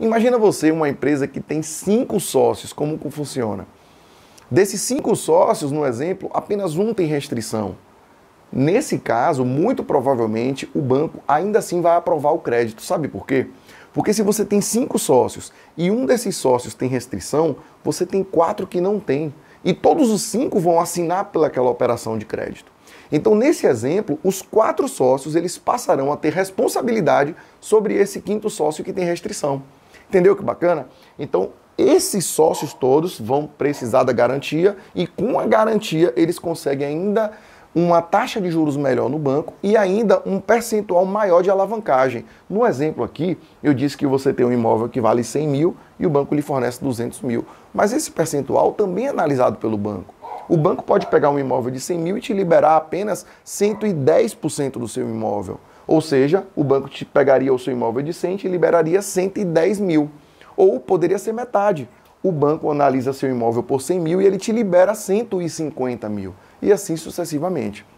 Imagina você uma empresa que tem cinco sócios, como que funciona? Desses cinco sócios, no exemplo, apenas um tem restrição. Nesse caso, muito provavelmente, o banco ainda assim vai aprovar o crédito. Sabe por quê? Porque se você tem cinco sócios e um desses sócios tem restrição, você tem quatro que não tem. E todos os cinco vão assinar pelaquela operação de crédito. Então, nesse exemplo, os quatro sócios eles passarão a ter responsabilidade sobre esse quinto sócio que tem restrição. Entendeu que bacana? Então, esses sócios todos vão precisar da garantia e com a garantia eles conseguem ainda uma taxa de juros melhor no banco e ainda um percentual maior de alavancagem. No exemplo aqui, eu disse que você tem um imóvel que vale 100 mil e o banco lhe fornece 200 mil. Mas esse percentual também é analisado pelo banco. O banco pode pegar um imóvel de 100 mil e te liberar apenas 110% do seu imóvel. Ou seja, o banco te pegaria o seu imóvel de 100 e te liberaria 110 mil. Ou poderia ser metade. O banco analisa seu imóvel por 100 mil e ele te libera 150 mil. E assim sucessivamente.